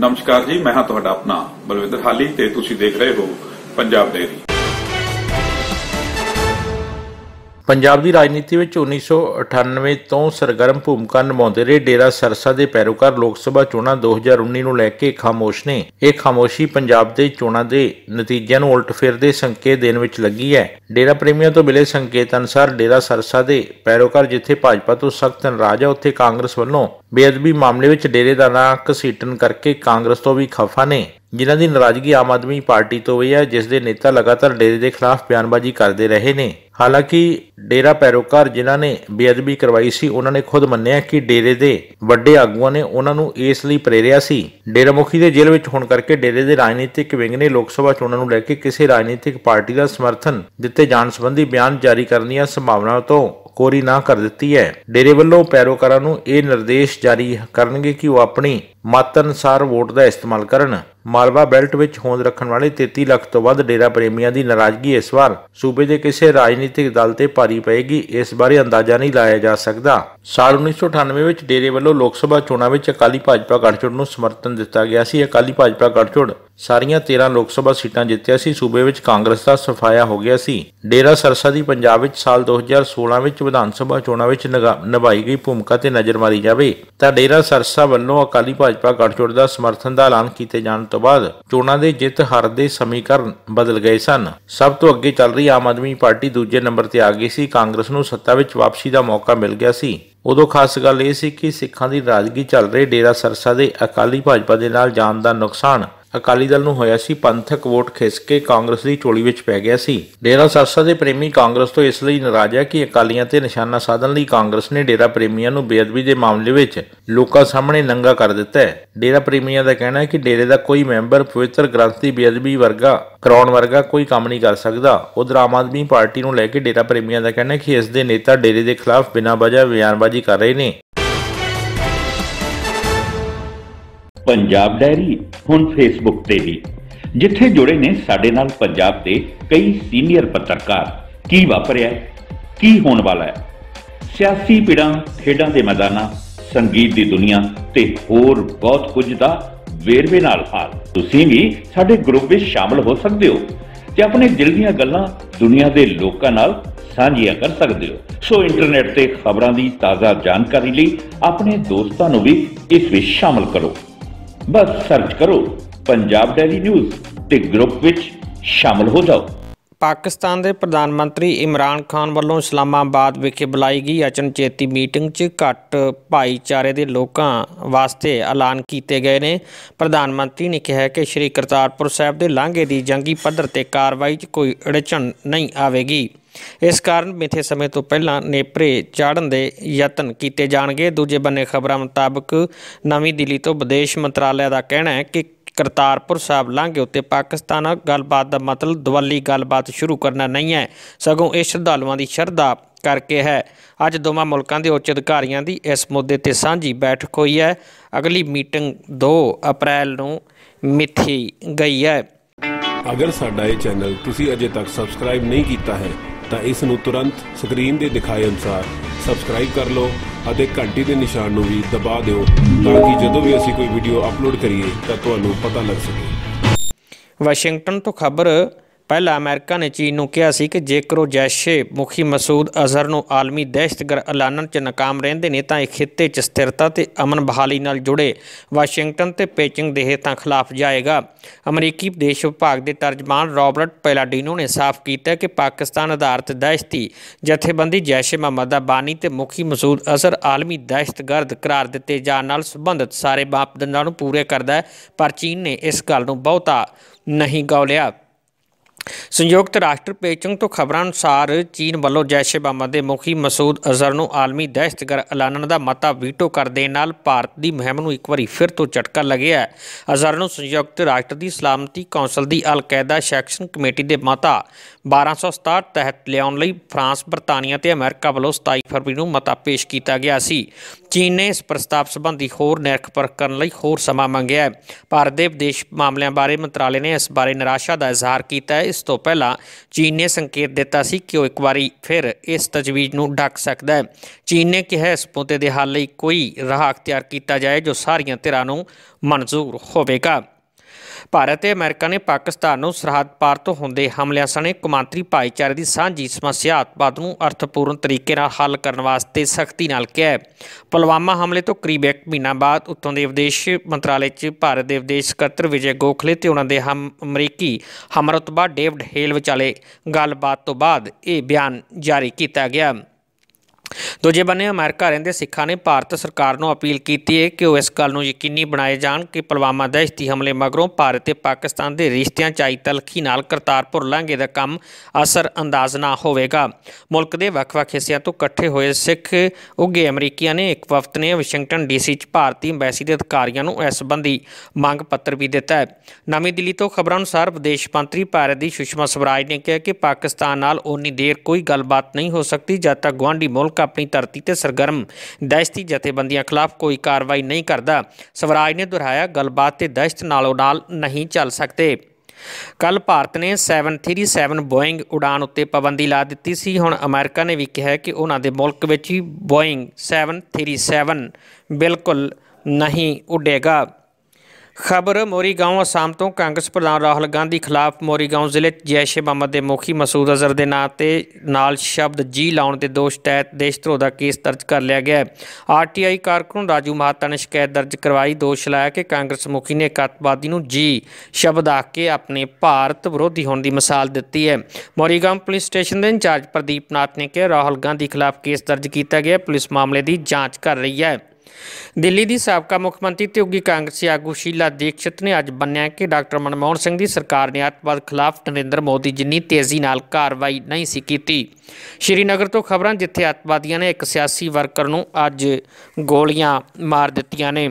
नमस्कार जी मैं हाँ तो अपना बलविंदर हाली तुम देख रहे हो पंजाब डेयरी ਪੰਜਾਬ ਦੀ ਰਾਜਨੀਤੀ ਵਿੱਚ 1998 ਤੋਂ ਸਰਗਰਮ ਭੂਮਿਕਾ ਨਿਭਾਉਂਦੇ ਰਹੇ ਡੇਰਾ ਸਰਸਾ ਦੇ ਪੈਰੋਕਾਰ ਲੋਕ ਸਭਾ ਚੋਣਾਂ 2019 ਨੂੰ ਲੈ ਕੇ ਖਾਮੋਸ਼ ਨੇ ਇਹ ਖਾਮੋਸ਼ੀ ਪੰਜਾਬ ਦੇ ਚੋਣਾਂ ਦੇ ਨਤੀਜਿਆਂ ਨੂੰ ਉਲਟ ਫੇਰ ਦੇ ਸੰਕੇਤ ਦੇਣ ਵਿੱਚ ਲੱਗੀ ਹੈ ਡੇਰਾ ਪ੍ਰੇਮੀਆਂ ਤੋਂ ਮਿਲੇ ਸੰਕੇਤ ਅਨੁਸਾਰ ਡੇਰਾ ਸਰਸਾ ਦੇ ਪੈਰੋਕਾਰ ਜਿੱਥੇ ਭਾਜਪਾ ਤੋਂ ਸਖਤ ਨਾਰਾਜ਼ ਹੈ ਉੱਥੇ ਕਾਂਗਰਸ ਵੱਲੋਂ ਬੇਅਦਬੀ ਮਾਮਲੇ ਵਿੱਚ ਡੇਰੇ ਦਾ ਨਾਂ ਕਸੀਟਨ ਕਰਕੇ ਕਾਂਗਰਸ ਤੋਂ ਵੀ ਖਫਾ ਨੇ ਜਿਨ੍ਹਾਂ ਦੀ ਨਾਰਾਜ਼ਗੀ ਆਮ ਆਦਮੀ ਪਾਰਟੀ ਤੋਂ ਹੋਈ ਹੈ ਜਿਸ ਦੇ ਨੇਤਾ ਲਗਾਤਾਰ ਡੇਰੇ ਦੇ ਖਿਲਾਫ ਬਿਆਨਬਾਜ਼ੀ ਕਰਦੇ ਰਹੇ ਨੇ ਹਾਲਾਂਕਿ ਡੇਰਾ ਪੈਰੋਕਾਰ ਜਿਨ੍ਹਾਂ ਨੇ ਬੇਅਦਬੀ ਕਰਵਾਈ ਸੀ ਉਹਨਾਂ ਨੇ ਖੁਦ ਮੰਨਿਆ ਕਿ ਡੇਰੇ ਦੇ ਵੱਡੇ ਆਗੂਆਂ ਨੇ ਉਹਨਾਂ ਨੂੰ ਇਸ ਲਈ ਪ੍ਰੇਰਿਆ ਸੀ ਡੇਰਾ ਮੁਖੀ ਦੇ ਜੇਲ੍ਹ ਵਿੱਚ ਹੋਣ ਕਰਕੇ ਡੇਰੇ ਦੇ ਰਾਜਨੀਤਿਕ ਵਿੰਗ ਨੇ ਲੋਕ ਸਭਾ ਚੋਣਾਂ ਨੂੰ ਲੈ ਕੇ ਕਿਸੇ ਰਾਜਨੀਤਿਕ ਪਾਰਟੀ ਦਾ ਸਮਰਥਨ ਦਿੱਤੇ ਜਾਣ ਸੰਬੰਧੀ ਬਿਆਨ ਜਾਰੀ ਕਰਨ ਦੀਆਂ ਸੰਭਾਵਨਾਵਾਂ ਤੋਂ ਕੋਰੀ ਨਾ ਕਰ ਦਿੱਤੀ ਹੈ ਡੇਰੇ ਵੱਲੋਂ ਪੈਰੋਕਾਰਾਂ ਨੂੰ ਇਹ ਨਿਰਦੇਸ਼ ਜਾਰੀ ਕਰਨਗੇ ਕਿ ਉਹ ਆਪਣੀ ਮਤ ਅਨੁਸਾਰ ਵੋਟ ਦਾ ਇਸਤੇਮਾਲ ਕਰਨ ਮਾਲਵਾ ਬੈਲਟ ਵਿੱਚ ਹੋਂਦ ਰੱਖਣ ਵਾਲੇ 33 ਲੱਖ ਤੋਂ ਵੱਧ ਡੇਰਾ ਪ੍ਰੇਮੀਆਂ ਦੀ ਨਾਰਾਜ਼ਗੀ ਇਸ ਵਾਰ ਸੂਬੇ ਦੇ ਕਿਸੇ ਰਾਜਨੀਤਿਕ ਦਲ ਤੇ ਭਾਰੀ ਪਏਗੀ ਇਸ ਬਾਰੇ ਅੰਦਾਜ਼ਾ ਨਹੀਂ ਲਾਇਆ ਜਾ ਸਕਦਾ ਸਾਲ 1998 ਵਿੱਚ ਡੇਰੇ ਵੱਲੋਂ ਲੋਕ ਸਭਾ ਚੋਣਾਂ ਵਿੱਚ ਅਕਾਲੀ ਭਾਜਪਾ ਗੱਠਜੋੜ ਨੂੰ ਸਮਰਥਨ ਦਿੱਤਾ ਗਿਆ ਸੀ ਅਕਾਲੀ ਭਾਜਪਾ ਗੱਠਜੋੜ ਸਾਰੀਆਂ 13 ਲੋਕ ਸਭਾ ਸੀਟਾਂ ਜਿੱਤਿਆ ਸੀ ਸੂਬੇ ਵਿੱਚ ਕਾਂਗਰਸ ਦਾ ਸਫਾਇਆ ਹੋ ਗਿਆ ਸੀ ਡੇਰਾ ਸਰਸਾ ਦੀ ਪੰਜਾਬ ਵਿੱਚ ਸਾਲ 2016 ਵਿੱਚ ਵਿਧਾਨ ਸਭਾ ਚੋਣਾਂ ਵਿੱਚ ਨਿਭਾਈ ਗਈ ਭੂਮਿਕਾ ਤੇ ਨਜ਼ਰ ਮਾਰੀ ਜਾਵੇ ਤਾਂ ਡੇਰਾ ਸਰਸਾ ਵੱਲੋਂ ਅਕਾਲੀ ਭਾਜਪਾ ਗੱਠਜੋੜ ਦਾ ਸਮਰਥਨ ਦਾ ਐਲਾਨ ਕੀਤੇ ਜਾਣ ਤੋਂ ਬਾਅਦ ਚੋਣਾਂ ਦੇ ਜਿੱਤ ਹਾਰ ਦੇ ਸਮੀਕਰਨ ਬਦਲ ਗਏ ਸਨ ਸਭ ਤੋਂ ਅੱਗੇ ਚੱਲ ਰਹੀ ਆਮ ਆਦਮੀ ਪਾਰਟੀ ਦੂਜੇ ਨੰਬਰ ਤੇ ਆ ਗਈ ਸੀ ਕਾਂਗਰਸ ਨੂੰ ਸੱਤਾ ਵਿੱਚ ਵਾਪਸੀ ਦਾ ਮੌਕਾ ਮਿਲ ਗਿਆ ਸੀ ਉਦੋਂ ਖਾਸ ਗੱਲ ਇਹ ਸੀ ਕਿ ਸਿੱਖਾਂ ਦੀ ਰਾਜਗੀ ਚੱਲ ਰਹੇ ਡੇਰਾ ਸਰਸਾ ਦੇ ਅਕਾਲੀ ਭਾਜਪਾ ਦੇ ਨਾਲ ਜਾਣ ਦਾ ਨੁਕਸਾਨ ਅਕਾਲੀ ਦਲ ਨੂੰ ਹੋਇਆ ਸੀ ਪੰਥਕ ਵੋਟ ਖਿੱਚ ਕੇ ਕਾਂਗਰਸ ਦੀ ਝੋਲੀ ਵਿੱਚ ਪੈ ਗਿਆ ਸੀ ਡੇਰਾ ਸਰਸਾ ਦੇ ਪ੍ਰੇਮੀ ਕਾਂਗਰਸ ਤੋਂ ਇਸ ਲਈ ਨਾਰਾਜ਼ ਹੈ ਕਿ ਅਕਾਲੀਆਂ ਤੇ ਨਿਸ਼ਾਨਾ ਸਾਧਣ ਲਈ ਕਾਂਗਰਸ ਨੇ ਡੇਰਾ ਪ੍ਰੇਮੀਆਂ ਨੂੰ ਬੇਅਦਬੀ ਦੇ ਮਾਮਲੇ ਵਿੱਚ ਲੋਕਾਂ ਸਾਹਮਣੇ ਨੰਗਾ ਕਰ ਦਿੱਤਾ ਹੈ ਡੇਰਾ ਪ੍ਰੇਮੀਆਂ ਦਾ ਕਹਿਣਾ ਹੈ ਕਿ ਡੇਰੇ ਦਾ ਕੋਈ ਮੈਂਬਰ ਪਵਿੱਤਰ ਗ੍ਰੰਥ ਦੀ ਬੇਅਦਬੀ ਵਰਗਾ ਕਰਾਉਣ ਵਰਗਾ ਕੋਈ ਕੰਮ ਨਹੀਂ ਕਰ ਸਕਦਾ ਉਧਰ ਆਮ ਆਦਮੀ ਪਾਰਟੀ ਨੂੰ ਲੈ ਕੇ ਡੇਰਾ ਪ੍ਰੇਮੀਆਂ ਦਾ ਕਹਿਣਾ ਹੈ ਕਿ ਇਸ ਦੇ ਨੇਤਾ ਡੇਰੇ ਦੇ ਖਿਲਾਫ ਬਿਨਾਂ ਵਜ੍ਹਾ ਬਿਆਨਬਾਜ਼ੀ ਕਰ ਰਹੇ ਨੇ ਪੰਜਾਬ ਡੈਰੀ ਹੁਣ ਫੇਸਬੁੱਕ ਤੇ ਵੀ ਜਿੱਥੇ ਜੁੜੇ ਨੇ ਸਾਡੇ ਨਾਲ ਪੰਜਾਬ ਦੇ ਕਈ ਸੀਨੀਅਰ ਪੱਤਰਕਾਰ ਕੀ ਵਾਪਰਿਆ ਕੀ ਹੋਣ ਵਾਲਾ ਹੈ ਸਿਆਸੀ ਪਿੜਾਂ ਖੇਡਾਂ ਦੇ ਮੈਦਾਨਾਂ ਸੰਗੀਤ ਦੀ ਦੁਨੀਆ ਤੇ ਹੋਰ ਬਹੁਤ ਕੁਝ ਦਾ ਵੇਰਵੇ ਨਾਲ ਹਾਲ ਤੁਸੀਂ ਵੀ ਸਾਡੇ ਗਰੁੱਪ ਵਿੱਚ ਸ਼ਾਮਲ ਹੋ ਸਕਦੇ ਹੋ ਤੇ ਆਪਣੇ ਦਿਲ ਦੀਆਂ ਗੱਲਾਂ ਦੁਨੀਆ ਦੇ ਲੋਕਾਂ ਨਾਲ ਸਾਂਝੀਆਂ ਕਰ ਸਕਦੇ ਹੋ ਸੋ ਇੰਟਰਨੈਟ ਤੇ ਖਬਰਾਂ ਦੀ ਤਾਜ਼ਾ ਜਾਣਕਾਰੀ ਲਈ ਆਪਣੇ ਦੋਸਤਾਂ ਨੂੰ ਵੀ ਇਸ ਵਿੱਚ ਸ਼ਾਮਲ ਕਰੋ ਬਸ ਸਰਚ ਕਰੋ ਪੰਜਾਬ ਡੈਲੀ ਨਿਊਜ਼ ਤੇ ਗਰੁੱਪ ਵਿੱਚ ਸ਼ਾਮਲ ਹੋ ਜਾਓ ਪਾਕਿਸਤਾਨ ਦੇ ਪ੍ਰਧਾਨ ਮੰਤਰੀ ਇਮਰਾਨ ਖਾਨ ਵੱਲੋਂ ਇਸਲਾਮਾਬਾਦ ਵਿਖੇ ਬੁਲਾਈ ਗਈ ਅਚਨਚੇਤੀ ਮੀਟਿੰਗ 'ਚ ਘੱਟ ਭਾਈਚਾਰੇ ਦੇ ਲੋਕਾਂ ਵਾਸਤੇ ਐਲਾਨ ਕੀਤੇ ਗਏ ਨੇ ਪ੍ਰਧਾਨ ਮੰਤਰੀ ਨੇ ਕਿਹਾ ਕਿ ਸ਼੍ਰੀ ਕਰਤਾਰਪੁਰ ਸਾਹਿਬ ਦੇ ਲਾਂਘੇ ਦੀ ਜੰਗੀ ਪੱਧਰ ਤੇ ਕਾਰਵਾਈ 'ਚ ਕੋਈ ਅੜਚਣ ਨਹੀਂ ਆਵੇਗੀ ਇਸ ਕਾਰਨ ਮਿੱਥੇ ਸਮੇਂ ਤੋਂ ਪਹਿਲਾਂ ਨੇਪਰੇ ਚਾੜਨ ਦੇ ਯਤਨ ਕੀਤੇ ਜਾਣਗੇ ਦੂਜੇ ਬੰਨੇ ਖਬਰਾਂ ਮੁਤਾਬਕ ਨਵੀਂ ਦਿੱਲੀ ਤੋਂ ਵਿਦੇਸ਼ ਮੰਤਰਾਲੇ ਦਾ ਕਹਿਣਾ ਹੈ ਕਿ ਕਰਤਾਰਪੁਰ ਸਾਹਿਬ ਲਾਂਘੇ ਉੱਤੇ ਪਾਕਿਸਤਾਨ ਨਾਲ ਗੱਲਬਾਤ ਦਾ ਮਤਲਬ ਦਵੱਲੀ ਗੱਲਬਾਤ ਸ਼ੁਰੂ ਕਰਨਾ ਨਹੀਂ ਹੈ ਸਗੋਂ ਇਹ ਸ਼ਰਧਾਲੂਆਂ ਦੀ ਸ਼ਰਧਾ ਕਰਕੇ ਹੈ ਅੱਜ ਦੋਵਾਂ ਮੁਲਕਾਂ ਦੇ ਉੱਚ ਅਧਿਕਾਰੀਆਂ ਦੀ ਇਸ ਮੁੱਦੇ ਤੇ ਸਾਂਝੀ ਬੈਠਕ ਹੋਈ ਹੈ ਅਗਲੀ ਮੀਟਿੰਗ 2 ਅਪ੍ਰੈਲ ਨੂੰ ਮਿੱਥੀ ਗਈ ਹੈ ਅਗਰ ਸਾਡਾ ਇਹ ਚੈਨਲ ਤੁਸੀਂ ਅਜੇ ਤੱਕ ਸਬਸਕ੍ਰਾਈਬ ਨਹੀਂ ਕੀਤਾ ਹੈ ਤਾਂ ਇਸ ਨੂੰ ਤੁਰੰਤ ਸਕਰੀਨ ਦੇ ਦਿਖਾਏ ਅਨੁਸਾਰ ਸਬਸਕ੍ਰਾਈਬ ਕਰ ਲਓ ਅਤੇ ਘੰਟੀ ਦੇ ਨਿਸ਼ਾਨ ਨੂੰ ਵੀ ਦਬਾ ਦਿਓ ਤਾਂ ਕਿ ਜਦੋਂ ਵੀ ਅਸੀਂ ਕੋਈ ਵੀਡੀਓ ਅਪਲੋਡ ਕਰੀਏ ਤਾਂ ਤੁਹਾਨੂੰ ਪਤਾ ਲੱਗ ਸਕੇ ਵਾਸ਼ਿੰਗਟਨ ਤੋਂ ਖਬਰ ਪਹਿਲਾਂ ਅਮਰੀਕਾ ਨੇ ਚੀਨ ਨੂੰ ਕਿਹਾ ਸੀ ਕਿ ਜੇਕਰ ਉਹ ਜੈਸ਼ੇ ਮੁਖੀ ਮਸੂਦ ਅਜ਼ਰ ਨੂੰ ਆਲਮੀ ਦਹਿਸ਼ਤਗਰ ਐਲਾਨਣ 'ਚ ਨਾਕਾਮ ਰਹਿੰਦੇ ਨੇ ਤਾਂ ਇਹ ਖਿੱਤੇ 'ਚ ਸਥਿਰਤਾ ਤੇ ਅਮਨ ਬਹਾਲੀ ਨਾਲ ਜੁੜੇ ਵਾਸ਼ਿੰਗਟਨ ਤੇ ਪੇਕਿੰਗ ਦੇ ਹਿੱਤਾਂ ਖਿਲਾਫ ਜਾਏਗਾ ਅਮਰੀਕੀ ਵਿਦੇਸ਼ ਵਿਭਾਗ ਦੇ ਤਰਜਮਾਨ ਰੌਬਰਟ ਪੈਲਾਡੀਨੋ ਨੇ ਸਾਫ਼ ਕੀਤਾ ਕਿ ਪਾਕਿਸਤਾਨ ਆਧਾਰਿਤ ਦਹਿਸ਼ਤੀ ਜਥੇਬੰਦੀ ਜੈਸ਼ੇ ਮੁਹੰਮਦ ਦਾ ਬਾਨੀ ਤੇ ਮੁਖੀ ਮਸੂਦ ਅਜ਼ਰ ਆਲਮੀ ਦਹਿਸ਼ਤਗਰਦ ਕਰਾਰ ਦਿੱਤੇ ਜਾਣ ਨਾਲ ਸੰਬੰਧਿਤ ਸਾਰੇ ਬਾਪਦੰਦਾਂ ਨੂੰ ਪੂਰੇ ਕਰਦਾ ਹੈ ਪਰ ਚੀਨ ਨੇ ਇਸ ਗੱਲ ਨੂੰ ਬਹੁਤਾ ਨਹੀਂ ਗੌਲਿਆ ਸੰਯੁਕਤ ਰਾਸ਼ਟਰ ਪੇਚਿੰਗ ਤੋਂ ਖਬਰਾਂ ਅਨੁਸਾਰ ਚੀਨ ਵੱਲੋਂ ਜੈਸ਼ੇ ਬਾਮਾ ਦੇ ਮੁਖੀ ਮਸੂਦ ਅਜ਼ਰ ਨੂੰ ਆਲਮੀ ਦਹਿਸ਼ਤਗਰ ਐਲਾਨਣ ਦਾ ਮਤਾ ਵੀਟੋ ਕਰ ਦੇਣ ਨਾਲ ਭਾਰਤ ਦੀ ਮਹਿਮ ਨੂੰ ਇੱਕ ਵਾਰੀ ਫਿਰ ਤੋਂ ਝਟਕਾ ਲੱਗਿਆ ਹੈ ਅਜ਼ਰ ਨੂੰ ਸੰਯੁਕਤ ਰਾਸ਼ਟਰ ਦੀ ਸਲਾਮਤੀ ਕੌਂਸਲ ਦੀ ਅਲ-ਕਾਇਦਾ ਸੈਕਸ਼ਨ ਕਮੇਟੀ ਦੇ ਮਤਾ 1267 ਤਹਿਤ ਲਿਆਉਣ ਲਈ ਫਰਾਂਸ ਬਰਤਾਨੀਆ ਤੇ ਅਮਰੀਕਾ ਵੱਲੋਂ 27 ਫਰਵਰੀ ਨੂੰ ਮਤਾ ਪੇਸ਼ ਕੀਤਾ ਗਿਆ ਸੀ ਚੀਨ ਨੇ ਇਸ ਪ੍ਰਸਤਾਵ ਸੰਬੰਧੀ ਹੋਰ ਨਿਰਖ ਪਰਖ ਕਰਨ ਲਈ ਹੋਰ ਸਮਾਂ ਮੰਗਿਆ ਹੈ ਭਾਰਤ ਦੇ ਵਿਦੇਸ਼ ਮਾਮਲਿਆਂ ਬਾਰੇ ਮੰਤਰਾਲੇ ਨੇ ਇਸ ਬਾਰੇ ਨਿਰਾਸ਼ਾ ਦਾ ਇਜ਼ਹਾਰ ਕੀਤਾ ਹੈ ਇਸ ਤੋਂ ਪਹਿਲਾਂ ਚੀਨ ਨੇ ਸੰਕੇਤ ਦਿੱਤਾ ਸੀ ਕਿ ਉਹ ਇੱਕ ਵਾਰੀ ਫਿਰ ਇਸ ਤਜਵੀਜ਼ ਨੂੰ ਡੱਕ ਸਕਦਾ ਹੈ ਚੀਨ ਨੇ ਕਿਹਾ ਇਸ ਪੁੱਤੇ ਦੇ ਹੱਲ ਲਈ ਕੋਈ ਰਾਹ ਅਖਤਿਆਰ ਕੀਤਾ ਜਾਏ ਜੋ ਸਾਰੀਆਂ ਧਿਰਾਂ ਨੂੰ ਮਨਜ਼ੂਰ ਹੋਵੇਗਾ ਭਾਰਤ ਤੇ ਅਮਰੀਕਾ ਨੇ ਪਾਕਿਸਤਾਨ ਨੂੰ ਸਰਹੱਦ ਪਾਰ ਤੋਂ ਹੁੰਦੇ ਹਮਲਿਆਂ ਸਣੇ ਕੁਮਾਂਤਰੀ ਭਾਈਚਾਰੇ ਦੀ ਸਾਂਝੀ ਸਮੱਸਿਆ ਆਤਵਾਦ ਨੂੰ ਅਰਥਪੂਰਨ ਤਰੀਕੇ ਨਾਲ ਹੱਲ ਕਰਨ ਵਾਸਤੇ ਸਖਤੀ ਨਾਲ ਕਿਹਾ ਹੈ ਪੁਲਵਾਮਾ ਹਮਲੇ ਤੋਂ ਕਰੀਬ 1 ਮਹੀਨਾ ਬਾਅਦ ਉੱਤੋਂ ਦੇ ਵਿਦੇਸ਼ ਮੰਤਰਾਲੇ 'ਚ ਭਾਰਤ ਦੇ ਵਿਦੇਸ਼ ਸਕੱਤਰ ਵਿਜੇ ਗੋਖਲੇ ਤੇ ਉਹਨਾਂ ਦੇ ਅਮਰੀਕੀ ਹਮਰਤਬਾ ਡੇਵਿਡ ਹੇਲ ਵਿਚਾਲੇ ਗੱਲਬਾਤ ਤੋਂ ਬਾਅਦ ਇਹ ਬਿਆਨ ਜਾਰੀ ਕੀਤਾ ਗਿਆ ਦੂਜੇ ਬੰਨੇ ਅਮਰੀਕਾ ਰਹਿੰਦੇ ਸਿੱਖਾਂ ਨੇ ਭਾਰਤ ਸਰਕਾਰ ਨੂੰ ਅਪੀਲ ਕੀਤੀ ਹੈ ਕਿ ਉਹ ਇਸ ਗੱਲ ਨੂੰ ਯਕੀਨੀ ਬਣਾਏ ਜਾਣ ਕਿ ਪਲਵਾਮਾ ਦਹਿਸ਼ਤੀ ਹਮਲੇ ਮਗਰੋਂ ਭਾਰਤ ਤੇ ਪਾਕਿਸਤਾਨ ਦੇ ਰਿਸ਼ਤਿਆਂ 'ਚ ਆਈ ਤਲਖੀ ਨਾਲ ਕਰਤਾਰਪੁਰ ਲਾਂਘੇ ਦਾ ਕੰਮ ਅਸਰ ਅੰਦਾਜ਼ ਨਾ ਹੋਵੇਗਾ ਮੁਲਕ ਦੇ ਵੱਖ-ਵੱਖ ਹਿੱਸਿਆਂ ਤੋਂ ਇਕੱਠੇ ਹੋਏ ਸਿੱਖ ਉੱਗੇ ਅਮਰੀਕੀਆਂ ਨੇ ਇੱਕ ਵਫਤ ਨੇ ਵਾਸ਼ਿੰਗਟਨ ਡੀਸੀ 'ਚ ਭਾਰਤੀ ਐਮਬੈਸੀ ਦੇ ਅਧਿਕਾਰੀਆਂ ਨੂੰ ਇਸ ਸੰਬੰਧੀ ਮੰਗ ਪੱਤਰ ਵੀ ਦਿੱਤਾ ਹੈ ਨਵੀਂ ਦਿੱਲੀ ਤੋਂ ਖਬਰਾਂ ਅਨੁਸਾਰ ਵਿਦੇਸ਼ ਮੰਤਰੀ ਭਾਰਤ ਦੀ ਸੁਸ਼ਮਾ ਸਵਰਾਜ ਨੇ ਕਿਹਾ ਕਿ ਪਾਕਿਸਤਾਨ ਨਾਲ ਉਨੀ ਦੇਰ ਕੋਈ ਗੱਲਬਾਤ ਨਹੀਂ ਹੋ ਸਕਦੀ ਜਦ ਤੱਕ ਗਵਾਂਢੀ ਮੁਲਕ ਮੁਲਕ ਆਪਣੀ ਧਰਤੀ ਤੇ ਸਰਗਰਮ ਦਹਿਸ਼ਤੀ ਜਥੇਬੰਦੀਆਂ ਖਿਲਾਫ ਕੋਈ ਕਾਰਵਾਈ ਨਹੀਂ ਕਰਦਾ ਸਵਰਾਜ ਨੇ ਦੁਹਰਾਇਆ ਗੱਲਬਾਤ ਤੇ ਦਹਿਸ਼ਤ ਨਾਲੋਂ ਨਾਲ ਨਹੀਂ ਚੱਲ ਸਕਦੇ ਕੱਲ ਭਾਰਤ ਨੇ 737 ਬੋਇੰਗ ਉਡਾਨ ਉੱਤੇ ਪਾਬੰਦੀ ਲਾ ਦਿੱਤੀ ਸੀ ਹੁਣ ਅਮਰੀਕਾ ਨੇ ਵੀ ਕਿਹਾ ਕਿ ਉਹਨਾਂ ਦੇ ਮੁਲਕ ਵਿੱਚ ਹੀ ਬੋਇੰਗ 737 ਬਿਲਕੁਲ ਨਹੀਂ ਉਡੇਗਾ ਖਬਰ ਮੋਰੀਗਾਉਂ ਅਸਾਮ ਤੋਂ ਕਾਂਗਰਸ ਪ੍ਰਧਾਨ ਰਾਹੁਲ ਗਾਂਧੀ ਖਿਲਾਫ ਮੋਰੀਗਾਉਂ ਜ਼ਿਲ੍ਹੇ ਜੈਸ਼ੇ ਮੁਹੰਮਦ ਦੇ ਮੁਖੀ ਮਸੂਦ ਅਜ਼ਰ ਦੇ ਨਾਂ ਤੇ ਨਾਲ ਸ਼ਬਦ ਜੀ ਲਾਉਣ ਦੇ ਦੋਸ਼ ਤਹਿਤ ਦੇਸ਼ ਧਰੋ ਦਾ ਕੇਸ ਦਰਜ ਕਰ ਲਿਆ ਗਿਆ ਹੈ ਆਰਟੀਆਈ ਕਾਰਕੁਨ ਰਾਜੂ ਮਹਾਤਾ ਨੇ ਸ਼ਿਕਾਇਤ ਦਰਜ ਕਰਵਾਈ ਦੋਸ਼ ਲਾਇਆ ਕਿ ਕਾਂਗਰਸ ਮੁਖੀ ਨੇ ਕਤਵਾਦੀ ਨੂੰ ਜੀ ਸ਼ਬਦ ਆਖ ਕੇ ਆਪਣੇ ਭਾਰਤ ਵਿਰੋਧੀ ਹੋਣ ਦੀ ਮਿਸਾਲ ਦਿੱਤੀ ਹੈ ਮੋਰੀਗਾਉਂ ਪੁਲਿਸ ਸਟੇਸ਼ਨ ਦੇ ਇੰਚਾਰਜ ਪ੍ਰਦੀਪ ਨਾਥ ਨੇ ਕਿਹਾ ਰਾਹੁਲ ਗਾਂਧੀ ਖਿਲਾਫ ਕੇਸ ਦਰਜ ਕੀਤਾ ਗਿਆ ਪੁਲਿਸ ਮਾਮਲੇ ਦੀ ਜਾਂਚ ਕਰ ਰਹੀ ਹੈ ਦਿੱਲੀ ਦੀ ਸਾਬਕਾ ਮੁੱਖ ਮੰਤਰੀ ਤੇ ਉੱਗੀ ਕਾਂਗਰਸੀ ਆਗੂ ਸ਼ੀਲਾ ਦੀਕਸ਼ਿਤ ਨੇ ਅੱਜ ਬੰਨਿਆ ਕਿ ਡਾਕਟਰ ਮਨਮੋਹਨ ਸਿੰਘ ਦੀ ਸਰਕਾਰ ਨੇ ਆਤਵਾਦ ਖਿਲਾਫ ਨਰਿੰਦਰ ਮੋਦੀ ਜਿੰਨੀ ਤੇਜ਼ੀ ਨਾਲ ਕਾਰਵਾਈ ਨਹੀਂ ਸੀ ਕੀਤੀ ਸ਼੍ਰੀਨਗਰ ਤੋਂ ਖਬਰਾਂ ਜਿੱਥੇ ਆਤਵਾਦੀਆਂ ਨੇ ਇੱਕ ਸਿਆਸੀ ਵਰਕਰ ਨੂੰ ਅੱਜ ਗੋਲੀਆਂ ਮਾਰ ਦਿੱਤੀਆਂ ਨੇ